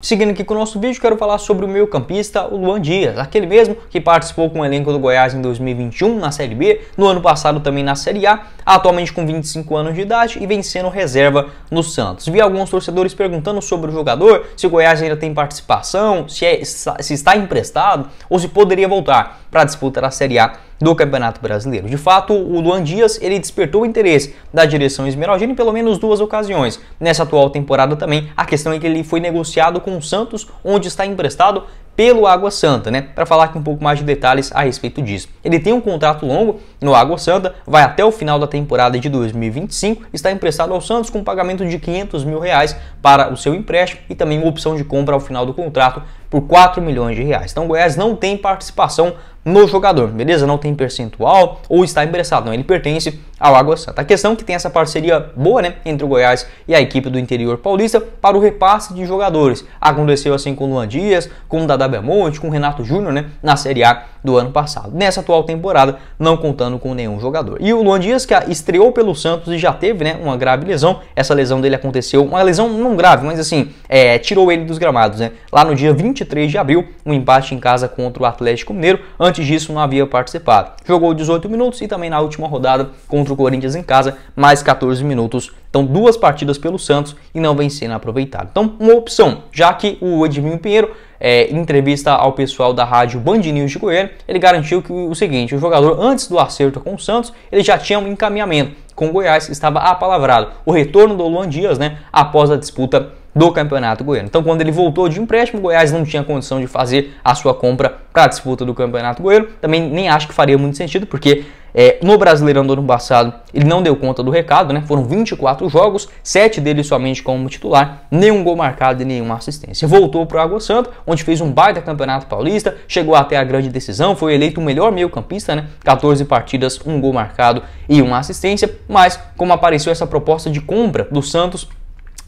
Seguindo aqui com o nosso vídeo, quero falar sobre o meio campista, o Luan Dias, aquele mesmo que participou com o elenco do Goiás em 2021 na Série B, no ano passado também na Série A, atualmente com 25 anos de idade e vencendo reserva no Santos. Vi alguns torcedores perguntando sobre o jogador, se o Goiás ainda tem participação, se, é, se está emprestado ou se poderia voltar para a disputa da Série A do Campeonato Brasileiro. De fato, o Luan Dias ele despertou o interesse da direção esmeraldina em pelo menos duas ocasiões. Nessa atual temporada também, a questão é que ele foi negociado com o Santos, onde está emprestado pelo Água Santa, né? Para falar aqui um pouco mais de detalhes a respeito disso. Ele tem um contrato longo no Água Santa, vai até o final da temporada de 2025, está emprestado ao Santos com pagamento de 500 mil reais para o seu empréstimo e também uma opção de compra ao final do contrato por 4 milhões de reais. Então, o Goiás não tem participação no jogador, beleza? Não tem percentual ou está emprestado, não, ele pertence ao Água Santa. A questão é que tem essa parceria boa, né, entre o Goiás e a equipe do interior paulista para o repasse de jogadores. Aconteceu assim com o Luan Dias, com o Dada Belmonte, com o Renato Júnior, né, na Série A do ano passado. Nessa atual temporada, não contando com nenhum jogador. E o Luan Dias que estreou pelo Santos e já teve, né, uma grave lesão. Essa lesão dele aconteceu, uma lesão não grave, mas assim, é, tirou ele dos gramados, né? Lá no dia 23 de abril, um empate em casa contra o Atlético Mineiro. Antes disso, não havia participado. Jogou 18 minutos e também na última rodada contra o Corinthians em casa, mais 14 minutos. Então, duas partidas pelo Santos e não vem sendo aproveitado. Então, uma opção, já que o Edvinho Pinheiro é, em entrevista ao pessoal da rádio Band News de Goiânia, ele garantiu que o seguinte: o jogador, antes do acerto com o Santos, ele já tinha um encaminhamento com o Goiás, estava apalavrado. O retorno do Luan Dias, né, após a disputa do Campeonato Goiano. Então, quando ele voltou de empréstimo, o Goiás não tinha condição de fazer a sua compra para a disputa do Campeonato Goiano. Também nem acho que faria muito sentido, porque é, no Brasileirão do ano passado ele não deu conta do recado, né? Foram 24 jogos, 7 deles somente como titular, nenhum gol marcado e nenhuma assistência. Voltou para o Água Santa, onde fez um baita Campeonato Paulista, chegou até a grande decisão, foi eleito o melhor meio-campista, né? 14 partidas, um gol marcado e uma assistência, mas como apareceu essa proposta de compra do Santos,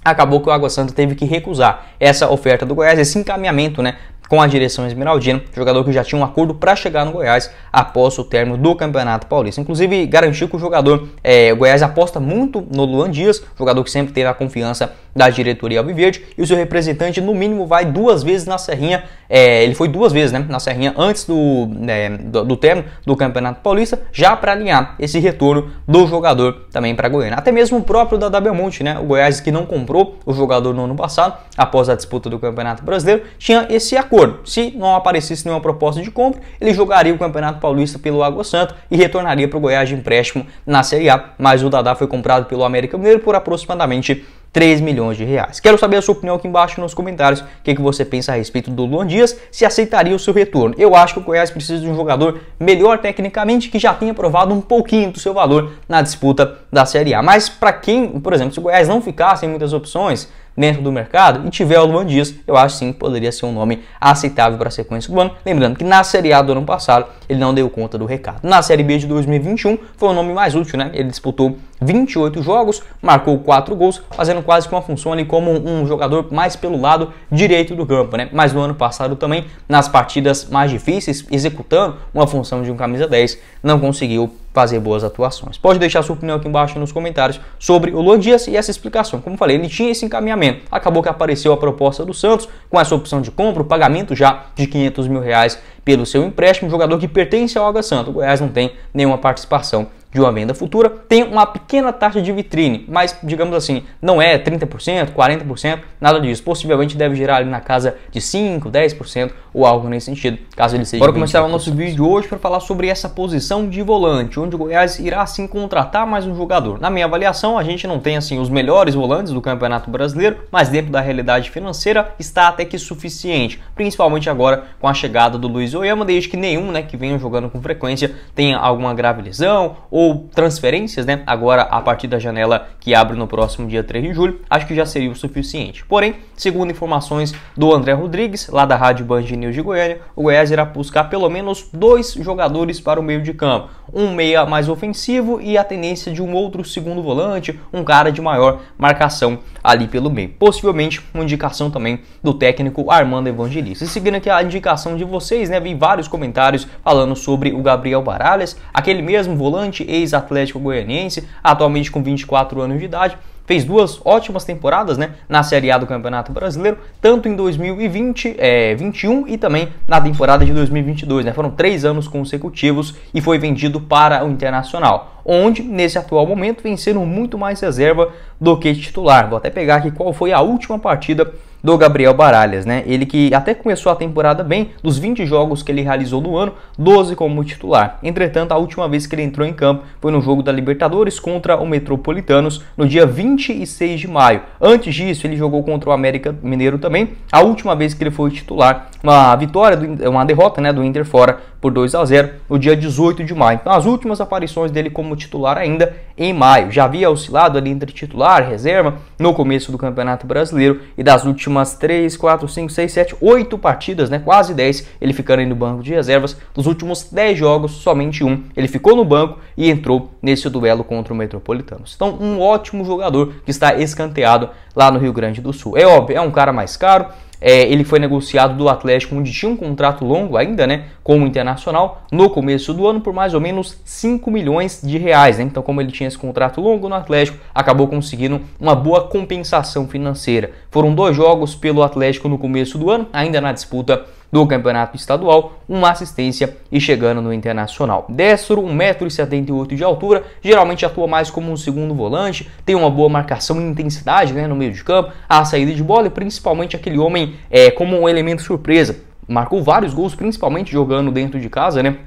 acabou que o Água Santa teve que recusar essa oferta do Goiás, esse encaminhamento né, com a direção esmeraldina, jogador que já tinha um acordo para chegar no Goiás após o término do Campeonato Paulista. Inclusive, garantiu que o jogador, é, o Goiás aposta muito no Luan Dias, jogador que sempre teve a confiança da diretoria Alviverde, e o seu representante, no mínimo, vai duas vezes na Serrinha. É, ele foi duas vezes né, na Serrinha antes do, é, do, do término do Campeonato Paulista, já para alinhar esse retorno do jogador também para Goiânia. Até mesmo o próprio da Belmonte, né? O Goiás que não comprou o jogador no ano passado, após a disputa do Campeonato Brasileiro, tinha esse acordo acordo. Se não aparecesse nenhuma proposta de compra, ele jogaria o Campeonato Paulista pelo Água Santa e retornaria para o Goiás de empréstimo na Série A, mas o Dadá foi comprado pelo América Mineiro por aproximadamente 3 milhões de reais. Quero saber a sua opinião aqui embaixo nos comentários. O que, que você pensa a respeito do Luan Dias? Se aceitaria o seu retorno? Eu acho que o Goiás precisa de um jogador melhor tecnicamente que já tenha provado um pouquinho do seu valor na disputa da Série A. Mas para quem, por exemplo, se o Goiás não ficar sem muitas opções, dentro do mercado e tiver o Luan Dias, eu acho sim que poderia ser um nome aceitável para a sequência do ano. Lembrando que na Série A do ano passado ele não deu conta do recado. Na Série B de 2021 foi o nome mais útil, né? Ele disputou 28 jogos, marcou 4 gols, fazendo quase que uma função ali como um jogador mais pelo lado direito do campo, né? Mas no ano passado também, nas partidas mais difíceis, executando uma função de um camisa 10, não conseguiu fazer boas atuações. Pode deixar sua opinião aqui embaixo nos comentários sobre o Luan Dias e essa explicação. Como falei, ele tinha esse encaminhamento. Acabou que apareceu a proposta do Santos com essa opção de compra, o pagamento já de 500 mil reais pelo seu empréstimo, jogador que pertence ao Água Santo. O Goiás não tem nenhuma participação de uma venda futura tem uma pequena taxa de vitrine, mas digamos assim, não é 30%, 40%, nada disso. Possivelmente deve gerar ali na casa de 5, 10% ou algo nesse sentido, caso ele seja. Bora começar o nosso vídeo de hoje para falar sobre essa posição de volante, onde o Goiás irá sim contratar mais um jogador. Na minha avaliação, a gente não tem assim os melhores volantes do Campeonato Brasileiro, mas dentro da realidade financeira está até que suficiente, principalmente agora com a chegada do Luiz Oyama, desde que nenhum, né, que venha jogando com frequência tenha alguma grave lesão ou transferências, né? Agora, a partir da janela que abre no próximo dia 3 de julho, acho que já seria o suficiente. Porém, segundo informações do André Rodrigues, lá da Rádio Band News de Goiânia, o Goiás irá buscar pelo menos dois jogadores para o meio de campo. Um meia mais ofensivo e a tendência de um outro segundo volante, um cara de maior marcação ali pelo meio. Possivelmente uma indicação também do técnico Armando Evangelista. E seguindo aqui a indicação de vocês, né? Vi vários comentários falando sobre o Gabriel Baralhas, aquele mesmo volante ex-atlético goianiense, atualmente com 24 anos de idade, fez duas ótimas temporadas né, na Série A do Campeonato Brasileiro, tanto em 2020, é, 21 e também na temporada de 2022. Né, foram três anos consecutivos e foi vendido para o Internacional, onde, nesse atual momento, venceram muito mais reserva do que titular. Vou até pegar aqui qual foi a última partida do Gabriel Baralhas, né? Ele que até começou a temporada bem, dos 20 jogos que ele realizou no ano, 12 como titular. Entretanto, a última vez que ele entrou em campo foi no jogo da Libertadores contra o Metropolitanos no dia 26 de maio. Antes disso, ele jogou contra o América Mineiro também. A última vez que ele foi titular, uma vitória, uma derrota, né, do Inter fora por 2 a 0 no dia 18 de maio. Então, as últimas aparições dele como titular ainda em maio. Já havia oscilado ali entre titular, e reserva, no começo do Campeonato Brasileiro e das últimas 3, 4, 5, 6, 7, 8 partidas, né, quase 10, ele ficando aí no banco de reservas. Dos últimos 10 jogos, somente um, ele ficou no banco e entrou nesse duelo contra o Metropolitanos. Então, um ótimo jogador que está escanteado lá no Rio Grande do Sul. É óbvio, é um cara mais caro, é, ele foi negociado do Atlético, onde tinha um contrato longo ainda, né? Como internacional, no começo do ano, por mais ou menos 5 milhões de reais. Né? Então, como ele tinha esse contrato longo no Atlético, acabou conseguindo uma boa compensação financeira. Foram dois jogos pelo Atlético no começo do ano, ainda na disputa do Campeonato Estadual, uma assistência e chegando no Internacional. Destro, 1,78m de altura, geralmente atua mais como um segundo volante, tem uma boa marcação e intensidade né, no meio de campo, a saída de bola e principalmente aquele homem é, como um elemento surpresa. Marcou vários gols, principalmente jogando dentro de casa, né?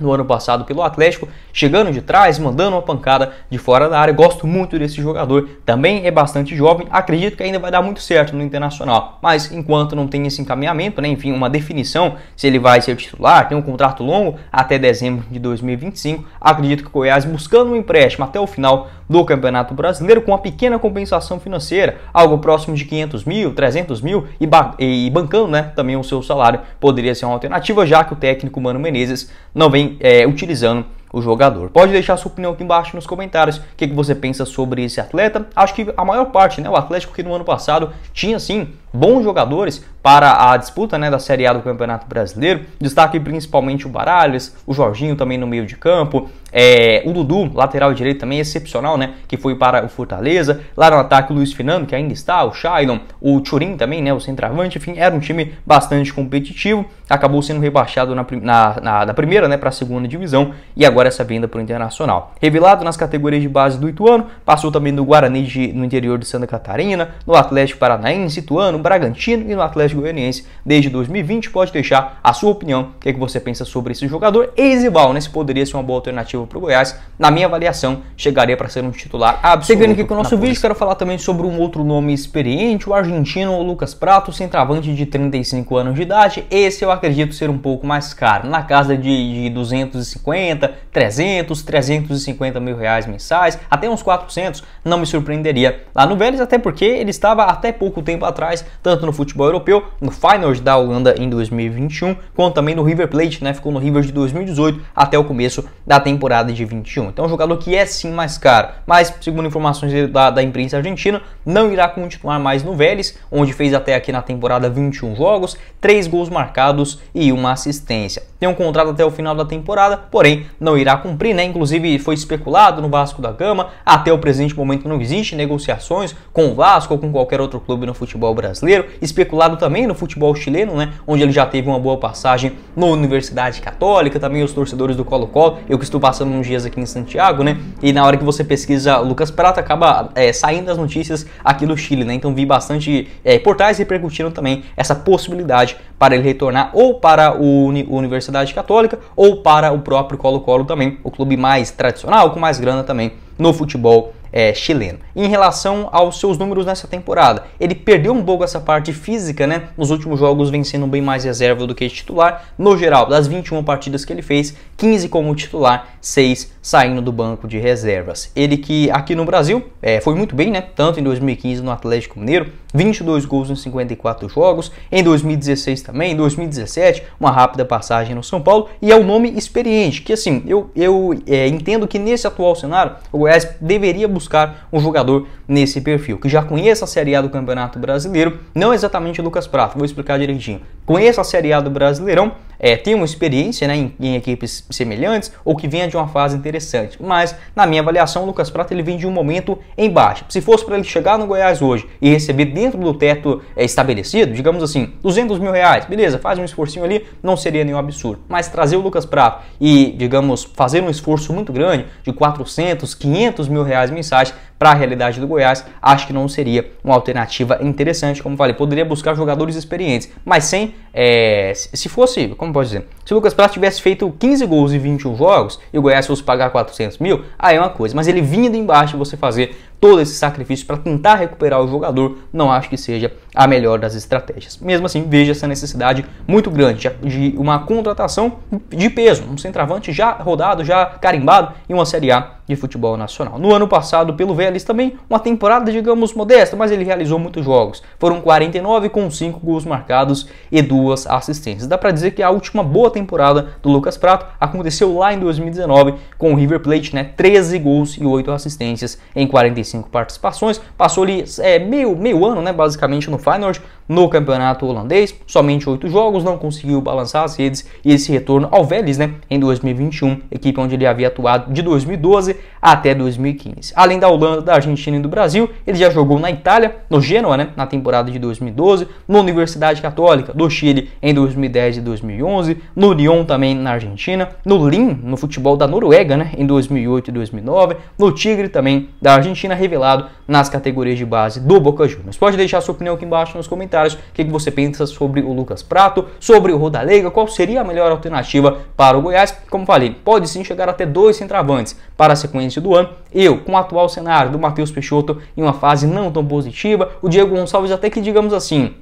no ano passado pelo Atlético, chegando de trás, mandando uma pancada de fora da área. Gosto muito desse jogador, também é bastante jovem, acredito que ainda vai dar muito certo no Internacional. Mas enquanto não tem esse encaminhamento, né, enfim, uma definição se ele vai ser titular, tem um contrato longo até dezembro de 2025, acredito que o Goiás buscando um empréstimo até o final do Campeonato Brasileiro com uma pequena compensação financeira, algo próximo de 500 mil, 300 mil e, ba e bancando, né, também o seu salário poderia ser uma alternativa, já que o técnico Mano Menezes não vem é, utilizando o jogador. Pode deixar sua opinião aqui embaixo nos comentários. O que, que você pensa sobre esse atleta? Acho que a maior parte, né? O Atlético que no ano passado tinha sim bons jogadores para a disputa né, da Série A do Campeonato Brasileiro. Destaque principalmente o Baralhas, o Jorginho também no meio de campo, é, o Dudu, lateral direito também excepcional, né, que foi para o Fortaleza. Lá no ataque o Luiz Fernando, que ainda está, o Shailon, o Turin também, né, o centroavante. Enfim, era um time bastante competitivo, acabou sendo rebaixado na, na, na, na primeira né, para a segunda divisão e agora essa venda para o Internacional. Revelado nas categorias de base do Ituano, passou também no Guarani de, no interior de Santa Catarina, no Atlético Paranaense, Ituano, Bragantino e no Atlético Goianiense desde 2020. Pode deixar a sua opinião, o que, é que você pensa sobre esse jogador. Eisival, né? Se poderia ser uma boa alternativa para o Goiás, na minha avaliação, chegaria para ser um titular absoluto. Seguindo aqui com o nosso vídeo, quero falar também sobre um outro nome experiente, o argentino Lucas Prato, centroavante de 35 anos de idade. Esse eu acredito ser um pouco mais caro, na casa de, de 250, 300, 350 mil reais mensais, até uns 400, não me surpreenderia lá no Vélez, até porque ele estava até pouco tempo atrás tanto no futebol europeu, no Finals da Holanda em 2021, quanto também no River Plate, né? Ficou no River de 2018 até o começo da temporada de 21. Então, um jogador que é sim mais caro, mas segundo informações da, da imprensa argentina, não irá continuar mais no Vélez, onde fez até aqui na temporada 21 jogos, 3 gols marcados e uma assistência. Tem um contrato até o final da temporada, porém não irá cumprir, né? Inclusive foi especulado no Vasco da Gama, até o presente momento não existe negociações com o Vasco ou com qualquer outro clube no futebol brasileiro brasileiro, especulado também no futebol chileno, né? Onde ele já teve uma boa passagem na Universidade Católica, também os torcedores do Colo-Colo. Eu que estou passando uns dias aqui em Santiago, né? E na hora que você pesquisa Lucas Prata, acaba é, saindo as notícias aqui do Chile, né? Então vi bastante é, portais repercutiram também essa possibilidade para ele retornar ou para o Uni Universidade Católica ou para o próprio Colo-Colo também, o clube mais tradicional, com mais grana também no futebol é, chileno. Em relação aos seus números nessa temporada, ele perdeu um pouco essa parte física, né? Nos últimos jogos vencendo bem mais reserva do que titular. No geral, das 21 partidas que ele fez, 15 como titular, 6 saindo do banco de reservas. Ele que aqui no Brasil é, foi muito bem, né? Tanto em 2015 no Atlético Mineiro, 22 gols em 54 jogos, em 2016 também, em 2017, uma rápida passagem no São Paulo, e é um nome experiente, que assim, eu, eu é, entendo que nesse atual cenário, o Goiás deveria buscar buscar um jogador nesse perfil, que já conheça a Série A do Campeonato Brasileiro, não exatamente o Lucas Prato, vou explicar direitinho. Conheça a Série A do Brasileirão é, tenham experiência né, em, em, equipes semelhantes ou que venha de uma fase interessante. Mas, na minha avaliação, o Lucas Prato ele vem de um momento em baixa. Se fosse para ele chegar no Goiás hoje e receber dentro do teto é, estabelecido, digamos assim, 200 mil reais, beleza, faz um esforcinho ali, não seria nenhum absurdo. Mas trazer o Lucas Prato e, digamos, fazer um esforço muito grande de 400, 500 mil reais mensais para a realidade do Goiás, acho que não seria uma alternativa interessante. Como falei, poderia buscar jogadores experientes, mas sem. É, se fosse, como pode dizer? Se o Lucas Prato tivesse feito 15 gols em 21 jogos e o Goiás fosse pagar 400 mil, aí é uma coisa. Mas ele vinha de embaixo você fazer todo esse sacrifício para tentar recuperar o jogador, não acho que seja a melhor das estratégias. Mesmo assim, veja essa necessidade muito grande de uma contratação de peso, um centroavante já rodado, já carimbado em uma Série A de futebol nacional. No ano passado, pelo Vélez também, uma temporada, digamos, modesta, mas ele realizou muitos jogos. Foram 49 com 5 gols marcados e duas assistências. Dá para dizer que a última boa temporada do Lucas Prato aconteceu lá em 2019 com o River Plate, né? 13 gols e 8 assistências em 45 35 participações, passou ali é, meio, meio ano, né, basicamente, no Feyenoord, no campeonato holandês, somente oito jogos, não conseguiu balançar as redes e esse retorno ao Vélez, né, em 2021, equipe onde ele havia atuado de 2012 até 2015. Além da Holanda, da Argentina e do Brasil, ele já jogou na Itália, no Genoa, né, na temporada de 2012, na Universidade Católica do Chile em 2010 e 2011, no Lyon também na Argentina, no Lin, no futebol da Noruega, né, em 2008 e 2009, no Tigre também da Argentina, revelado nas categorias de base do Boca Juniors. Pode deixar sua opinião aqui embaixo nos comentários comentários o que, que você pensa sobre o Lucas Prato, sobre o Rodalega, qual seria a melhor alternativa para o Goiás. Como falei, pode sim chegar até dois centravantes para a sequência do ano. Eu, com o atual cenário do Matheus Peixoto em uma fase não tão positiva, o Diego Gonçalves até que digamos assim,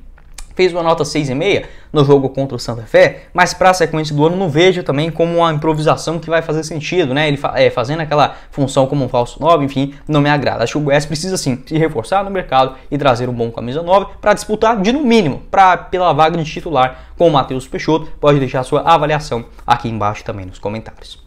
fez uma nota 6,5 no jogo contra o Santa Fé, mas para a sequência do ano não vejo também como uma improvisação que vai fazer sentido, né? Ele fa é, fazendo aquela função como um falso 9, enfim, não me agrada. Acho que o Goiás precisa sim se reforçar no mercado e trazer um bom camisa 9 para disputar de no mínimo para pela vaga de titular com o Matheus Peixoto. Pode deixar sua avaliação aqui embaixo também nos comentários.